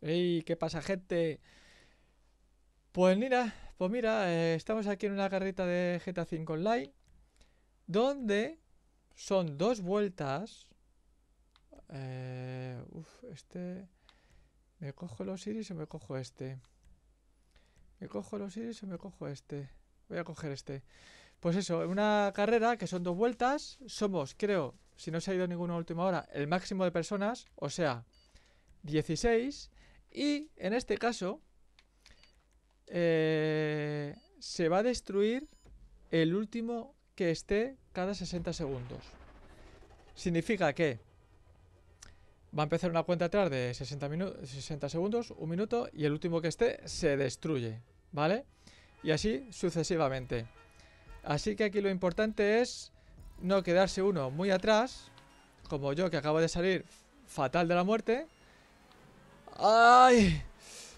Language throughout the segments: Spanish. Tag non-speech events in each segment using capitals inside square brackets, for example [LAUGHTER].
¡Ey! ¿Qué pasa, gente? Pues mira, pues mira, eh, estamos aquí en una carreta de GTA 5 Online donde son dos vueltas. Eh, uf, este... ¿Me cojo los iris o me cojo este? ¿Me cojo los iris o me cojo este? Voy a coger este. Pues eso, en una carrera que son dos vueltas. Somos, creo, si no se ha ido ninguna última hora, el máximo de personas, o sea, 16. Y en este caso eh, se va a destruir el último que esté cada 60 segundos. Significa que va a empezar una cuenta atrás de 60, 60 segundos, un minuto, y el último que esté se destruye, ¿vale? Y así sucesivamente. Así que aquí lo importante es no quedarse uno muy atrás, como yo que acabo de salir fatal de la muerte, ¡Ay!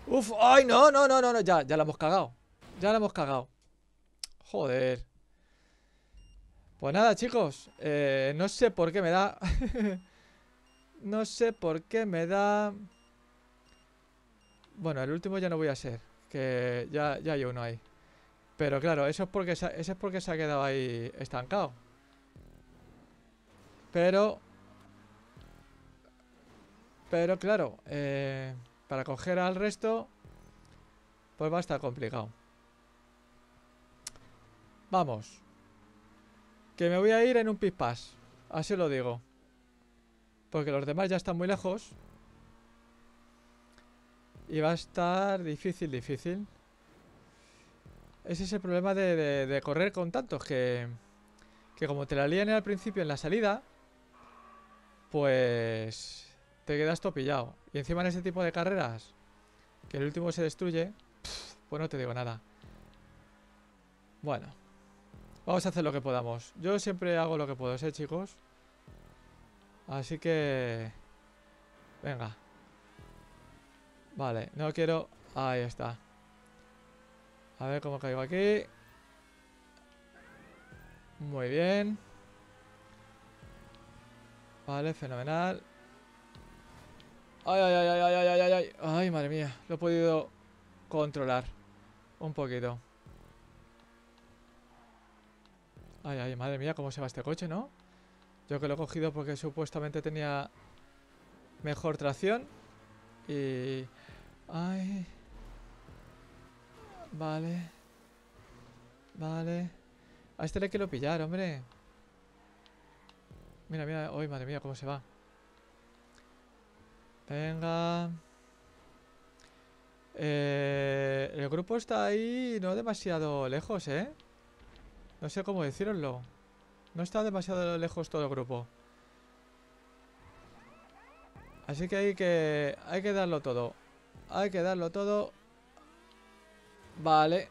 ¡Uf! ¡Ay, no, no, no, no! Ya, ya la hemos cagado. Ya la hemos cagado. Joder. Pues nada, chicos. Eh, no sé por qué me da... [LAUGHS] no sé por qué me da... Bueno, el último ya no voy a ser. Que ya, hay uno ahí. Pero claro, eso es porque es porque se ha quedado ahí estancado. Pero pero claro, eh, para coger al resto, pues va a estar complicado. Vamos. Que me voy a ir en un pispas Así lo digo. Porque los demás ya están muy lejos. Y va a estar difícil, difícil. Ese es el problema de, correr con tantos que... Que como te la lían al principio en la salida... Pues te quedas topillado. Y encima en ese tipo de carreras, que el último se destruye, pues no te digo nada. Bueno, vamos a hacer lo que podamos. Yo siempre hago lo que puedo, ¿eh, chicos? Así que... Venga. Vale, no quiero... Ahí está. A ver cómo caigo aquí. Muy bien. Vale, fenomenal. Ay, ay, ay, ay, ay, ay, ay, ay. Ay, madre mía. Lo he podido controlar. Un poquito. Ay, ay, madre mía, cómo se va este coche, ¿no? Yo que lo he cogido porque supuestamente tenía mejor tracción. Y... Ay... Vale. Vale. A este le quiero pillar, hombre. Mira, mira. Ay, madre mía, cómo se va. Venga. Eh, el grupo está ahí no demasiado lejos, ¿eh? No sé cómo deciroslo. No está demasiado lejos todo el grupo. Así que hay que... Hay que darlo todo. Hay que darlo todo. Vale.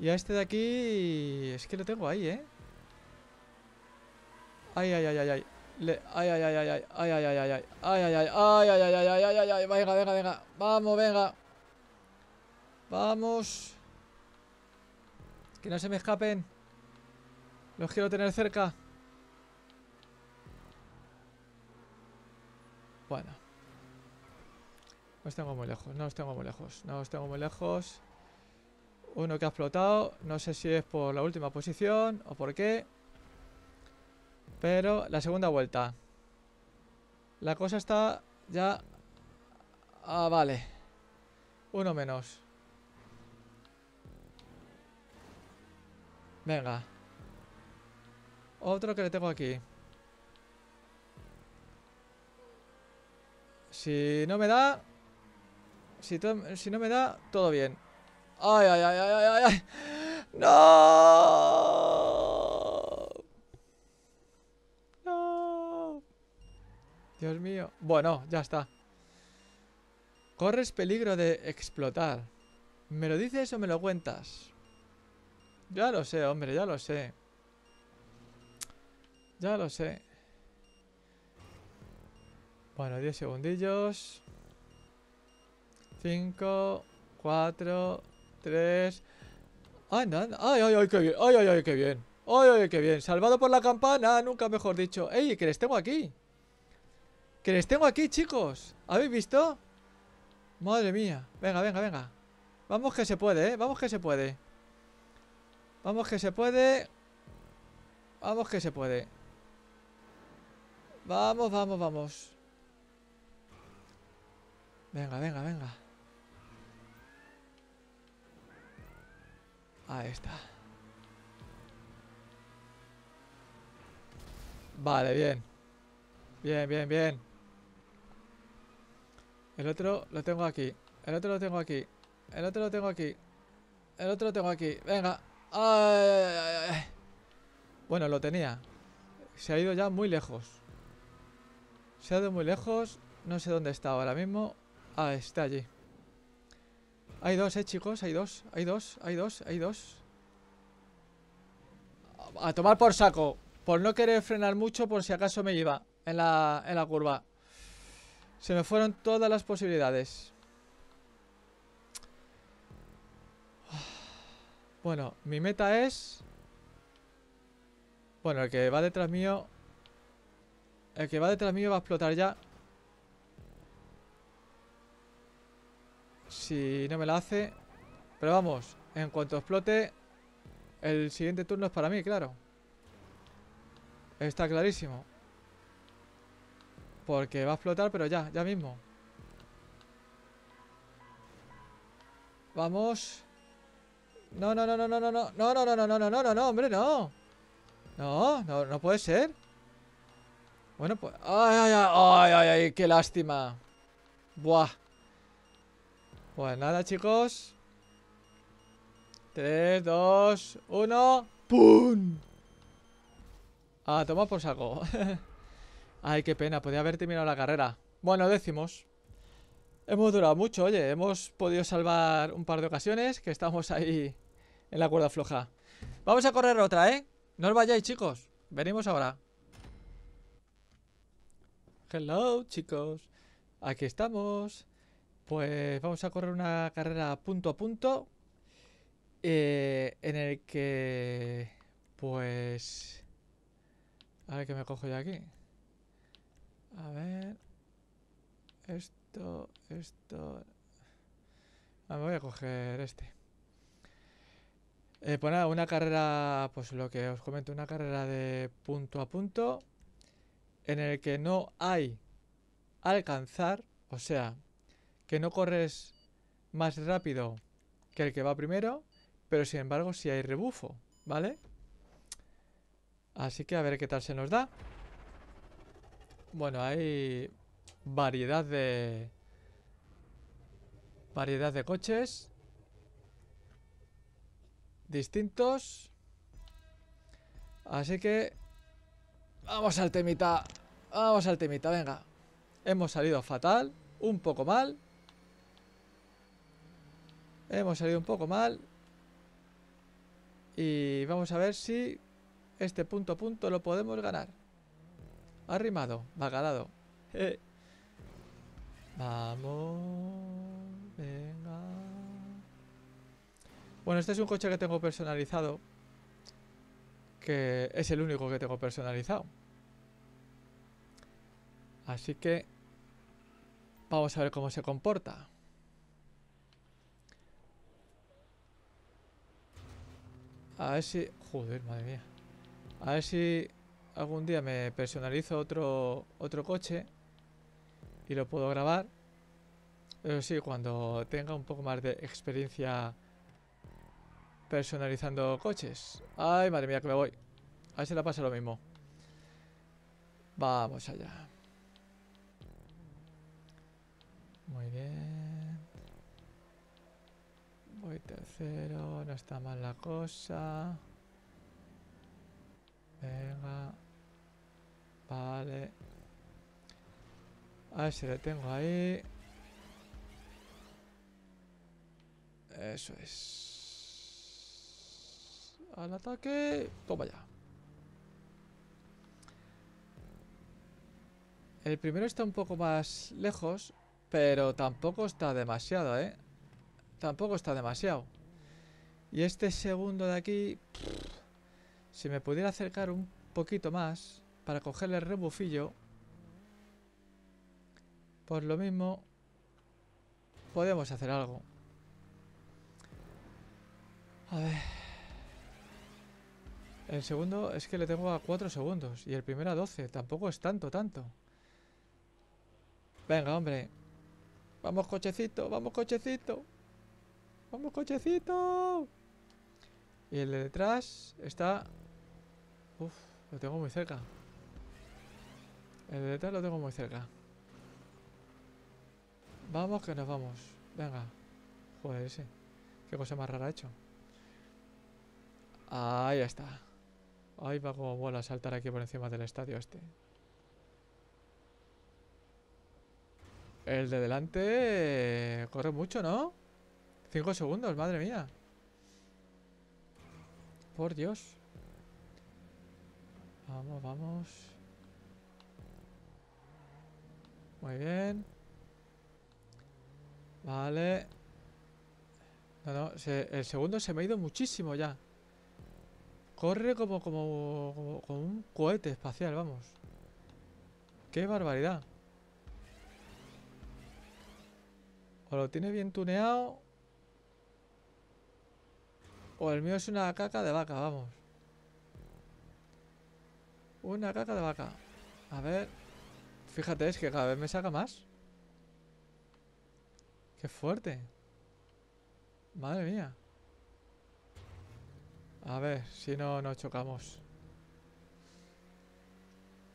Y a este de aquí... Es que lo tengo ahí, ¿eh? Ay, ay, ay, ay, ay. Ay, Ay, ay, ay, ay, ay, ay, ay, ay, ay, ay, ay, ay, ay, ay, ay, ay, ay, ay, ay, ay, venga, venga, ay, Vamos, venga. Vamos. Que no se me escapen. Los quiero tener cerca. Bueno. ay, tengo muy lejos, no ay, tengo muy lejos, no ay, tengo muy lejos. Uno que ha explotado, no sé si es por la última posición o por qué. Pero la segunda vuelta. La cosa está ya... Ah, vale. Uno menos. Venga. Otro que le tengo aquí. Si no me da... Si, si no me da, todo bien. ¡Ay, ay, ay, ay, ay! ay! ¡No! Dios mío. Bueno, ya está. Corres peligro de explotar. ¿Me lo dices o me lo cuentas? Ya lo sé, hombre, ya lo sé. Ya lo sé. Bueno, 10 segundillos. 5, 4, 3... ¡Ay, ¡Ay, ay, ay, qué bien! ¡Ay, ay, ay, qué bien! ¡Ay, ay, qué bien! ¡Salvado por la campana! Nunca mejor dicho. ¡Ey, que les tengo aquí! Que les tengo aquí, chicos ¿Habéis visto? Madre mía Venga, venga, venga Vamos que se puede, ¿eh? Vamos que se puede Vamos que se puede Vamos que se puede Vamos, vamos, vamos Venga, venga, venga Ahí está Vale, bien Bien, bien, bien el otro lo tengo aquí. El otro lo tengo aquí. El otro lo tengo aquí. El otro lo tengo aquí. Venga. bueno, lo tenía. Se ha ido ya muy lejos. Se ha ido muy lejos. No sé dónde está ahora mismo. Ah, está allí. Hay dos, eh, chicos. Hay dos. Hay dos. Hay dos. Hay dos. A tomar por saco. Por no querer frenar mucho por si acaso me iba en la, en la curva. Se me fueron todas las posibilidades. [SIGHS] Bueno, mi meta es... Bueno, el que va detrás mío... El que va detrás mío va a explotar ya. Si no me la hace... Pero vamos, en cuanto explote... El siguiente turno es para mí, claro. Está clarísimo. Porque va a explotar, pero ya, ya mismo. Vamos. No, no, no, no, no, no, no, no, no, no, no, no, no, no, hombre, no. No, no, no puede ser. Bueno, pues... ¡Ay, ay, ay! ¡Ay, ay, ay! qué lástima! ¡Buah! Pues nada, chicos. Tres, dos, uno ¡Pum! Ah, toma por saco. Ay, qué pena, podía haber terminado la carrera. Bueno, decimos Hemos durado mucho, oye, hemos podido salvar un par de ocasiones que estamos ahí en la cuerda floja. Vamos a correr otra, ¿eh? No os vayáis, chicos. Venimos ahora. Hello, chicos. Aquí estamos. Pues vamos a correr una carrera punto a punto. Eh, en el que... Pues... A ver qué me cojo yo aquí. A ver. Esto, esto. Ah, me voy a coger este. Eh, pues nada, una carrera, pues lo que os comento, una carrera de punto a punto en el que no hay alcanzar, o sea, que no corres más rápido que el que va primero, pero sin embargo si sí hay rebufo, ¿vale? Así que a ver qué tal se nos da. Bueno, hay variedad de... Variedad de coches. Distintos. Así que... Vamos al temita. Vamos al temita, venga. Hemos salido fatal. Un poco mal. Hemos salido un poco mal. Y vamos a ver si este punto a punto lo podemos ganar. Arrimado, va eh. Vamos, venga. Bueno, este es un coche que tengo personalizado. Que es el único que tengo personalizado. Así que vamos a ver cómo se comporta. A ver si... Joder, madre mía. A ver si algún día me personalizo otro, otro coche y lo puedo grabar. Pero sí, cuando tenga un poco más de experiencia personalizando coches. Ay, madre mía, que me voy. A ver la pasa lo mismo. Vamos allá. Muy bien. Voy tercero, no está mal la cosa. Venga. Vale. A ver si le tengo ahí. Eso es. Al ataque. Toma ya. El primero está un poco más lejos, pero tampoco está demasiado, ¿eh? Tampoco está demasiado. Y este segundo de aquí... si me pudiera acercar un poquito más para cogerle el rebufillo. Por lo mismo, podemos hacer algo. A ver. El segundo es que le tengo a 4 segundos. Y el primero a 12. Tampoco es tanto, tanto. Venga, hombre. Vamos, cochecito. Vamos, cochecito. Vamos, cochecito. Y el de detrás está... Uf, lo tengo muy cerca. El de detrás lo tengo muy cerca. Vamos que nos vamos. Venga. Joder, ese. Qué cosa más rara ha hecho. Ahí está. Ahí va como vuelo a saltar aquí por encima del estadio este. El de delante... Eh, corre mucho, ¿no? Cinco segundos, madre mía. Por Dios. Vamos, vamos. Muy bien. Vale. No, no, el segundo se me ha ido muchísimo ya. Corre como, como, como, como un cohete espacial, vamos. ¡Qué barbaridad! O lo tiene bien tuneado. O el mío es una caca de vaca, vamos. Una caca de vaca. A ver. Fíjate, es que cada vez me saca más. Qué fuerte. Madre mía. A ver, si no nos chocamos.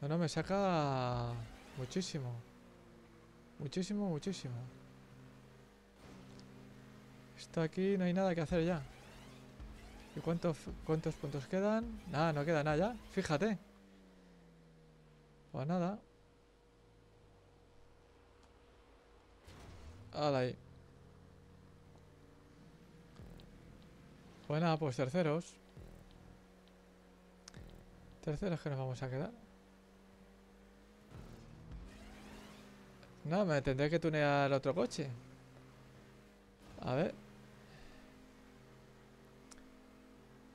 No, no, me saca muchísimo. Muchísimo, muchísimo. Esto aquí no hay nada que hacer ya. ¿Y cuántos, cuántos puntos quedan? Nada, no queda nada ya. Fíjate. Pues nada. la ahí. Pues pues terceros. Terceros que nos vamos a quedar. No, me tendré que tunear otro coche. A ver.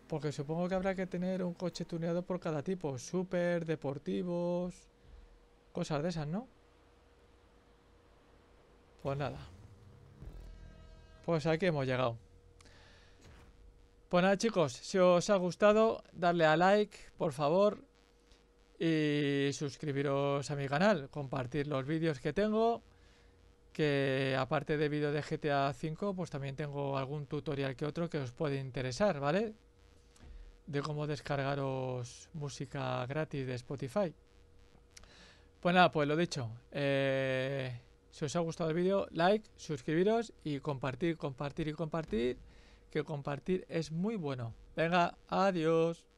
Porque supongo que habrá que tener un coche tuneado por cada tipo. Super, deportivos... Cosas de esas, ¿no? Pues nada. Pues aquí hemos llegado. Pues nada chicos, si os ha gustado, darle a like, por favor. Y suscribiros a mi canal, compartir los vídeos que tengo. Que aparte de vídeo de GTA V, pues también tengo algún tutorial que otro que os puede interesar, ¿vale? De cómo descargaros música gratis de Spotify. Pues nada, pues lo dicho. Eh, si os ha gustado el vídeo, like, suscribiros y compartir, compartir y compartir, que compartir es muy bueno. Venga, adiós.